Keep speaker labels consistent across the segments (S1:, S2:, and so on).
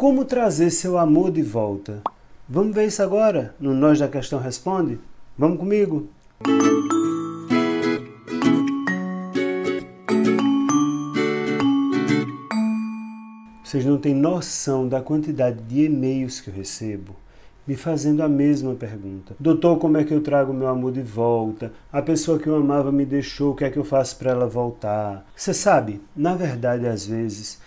S1: Como trazer seu amor de volta? Vamos ver isso agora no Nós da Questão Responde? Vamos comigo! Vocês não têm noção da quantidade de e-mails que eu recebo me fazendo a mesma pergunta. Doutor, como é que eu trago meu amor de volta? A pessoa que eu amava me deixou, o que é que eu faço para ela voltar? Você sabe, na verdade, às vezes,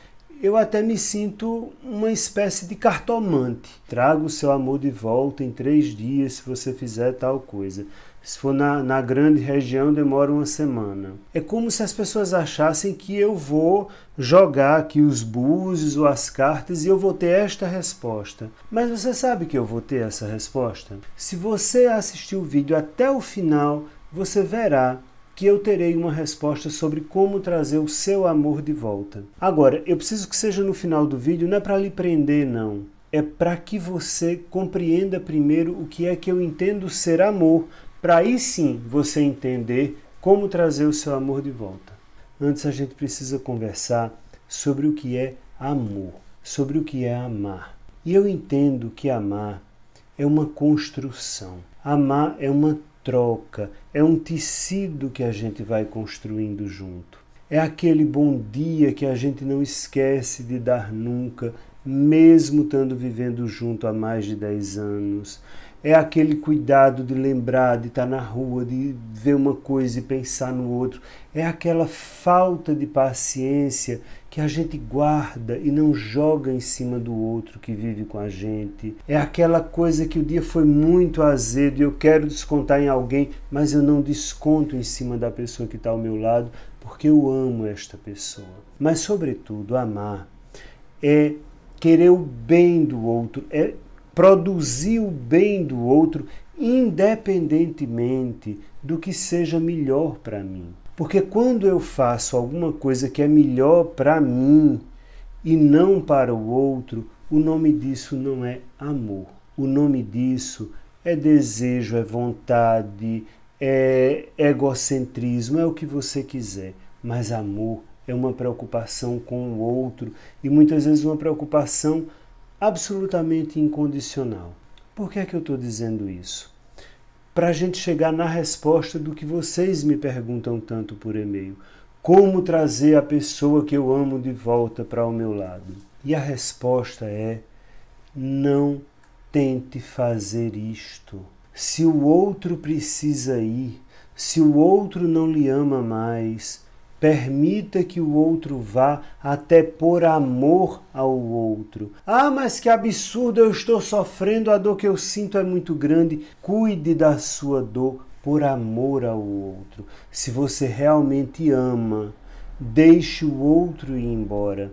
S1: eu até me sinto uma espécie de cartomante. Trago o seu amor de volta em três dias se você fizer tal coisa. Se for na, na grande região, demora uma semana. É como se as pessoas achassem que eu vou jogar aqui os búzios ou as cartas e eu vou ter esta resposta. Mas você sabe que eu vou ter essa resposta? Se você assistir o vídeo até o final, você verá que eu terei uma resposta sobre como trazer o seu amor de volta. Agora, eu preciso que seja no final do vídeo, não é para lhe prender não. É para que você compreenda primeiro o que é que eu entendo ser amor, para aí sim você entender como trazer o seu amor de volta. Antes a gente precisa conversar sobre o que é amor, sobre o que é amar. E eu entendo que amar é uma construção. Amar é uma troca, é um tecido que a gente vai construindo junto. É aquele bom dia que a gente não esquece de dar nunca, mesmo estando vivendo junto há mais de 10 anos. É aquele cuidado de lembrar, de estar na rua, de ver uma coisa e pensar no outro. É aquela falta de paciência que a gente guarda e não joga em cima do outro que vive com a gente. É aquela coisa que o dia foi muito azedo e eu quero descontar em alguém, mas eu não desconto em cima da pessoa que está ao meu lado, porque eu amo esta pessoa. Mas, sobretudo, amar é querer o bem do outro, é produzir o bem do outro independentemente do que seja melhor para mim. Porque quando eu faço alguma coisa que é melhor para mim e não para o outro, o nome disso não é amor. O nome disso é desejo, é vontade, é egocentrismo, é o que você quiser. Mas amor é uma preocupação com o outro e muitas vezes uma preocupação absolutamente incondicional. Por que é que eu estou dizendo isso? para a gente chegar na resposta do que vocês me perguntam tanto por e-mail. Como trazer a pessoa que eu amo de volta para o meu lado? E a resposta é: não tente fazer isto. Se o outro precisa ir, se o outro não lhe ama mais, Permita que o outro vá até por amor ao outro. Ah, mas que absurdo, eu estou sofrendo, a dor que eu sinto é muito grande. Cuide da sua dor por amor ao outro. Se você realmente ama, deixe o outro ir embora.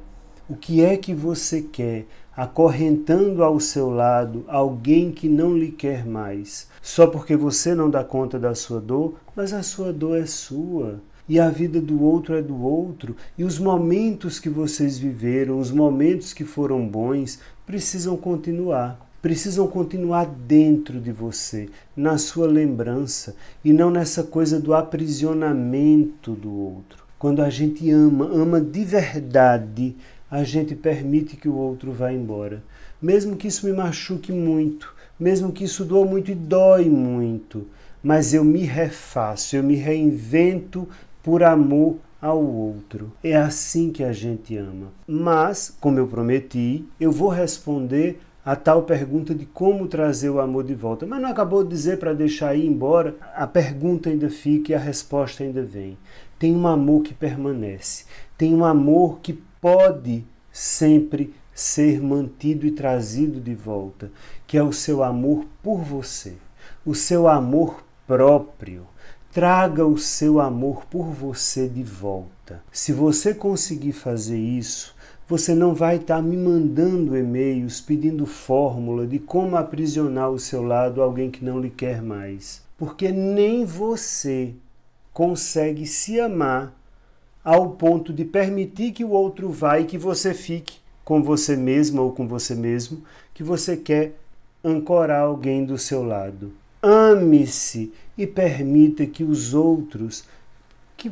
S1: O que é que você quer? Acorrentando ao seu lado alguém que não lhe quer mais. Só porque você não dá conta da sua dor, mas a sua dor é sua e a vida do outro é do outro, e os momentos que vocês viveram, os momentos que foram bons, precisam continuar. Precisam continuar dentro de você, na sua lembrança, e não nessa coisa do aprisionamento do outro. Quando a gente ama, ama de verdade, a gente permite que o outro vá embora. Mesmo que isso me machuque muito, mesmo que isso doa muito e dói muito, mas eu me refaço, eu me reinvento por amor ao outro. É assim que a gente ama. Mas, como eu prometi, eu vou responder a tal pergunta de como trazer o amor de volta. Mas não acabou de dizer para deixar ir embora? A pergunta ainda fica e a resposta ainda vem. Tem um amor que permanece. Tem um amor que pode sempre ser mantido e trazido de volta, que é o seu amor por você, o seu amor próprio traga o seu amor por você de volta. Se você conseguir fazer isso, você não vai estar me mandando e-mails pedindo fórmula de como aprisionar o seu lado alguém que não lhe quer mais. Porque nem você consegue se amar ao ponto de permitir que o outro vá e que você fique com você mesma ou com você mesmo, que você quer ancorar alguém do seu lado. Ame-se e permita que os outros que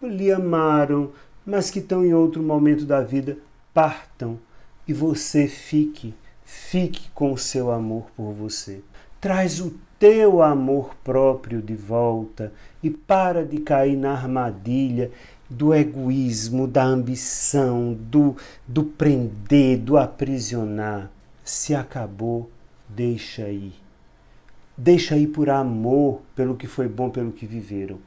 S1: lhe amaram, mas que estão em outro momento da vida, partam e você fique, fique com o seu amor por você. Traz o teu amor próprio de volta e para de cair na armadilha do egoísmo, da ambição, do, do prender, do aprisionar. Se acabou, deixa ir. Deixa ir por amor pelo que foi bom, pelo que viveram.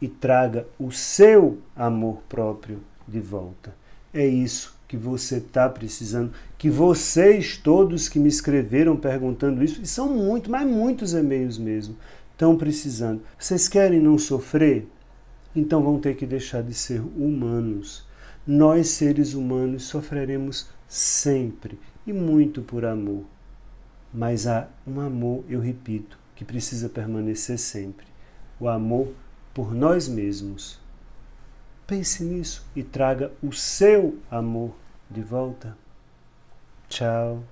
S1: E traga o seu amor próprio de volta. É isso que você está precisando. Que vocês todos que me escreveram perguntando isso, e são muitos, mas muitos e-mails mesmo, estão precisando. Vocês querem não sofrer? Então vão ter que deixar de ser humanos. Nós, seres humanos, sofreremos sempre e muito por amor mas há um amor, eu repito, que precisa permanecer sempre: o amor por nós mesmos. Pense nisso e traga o seu amor de volta. Tchau.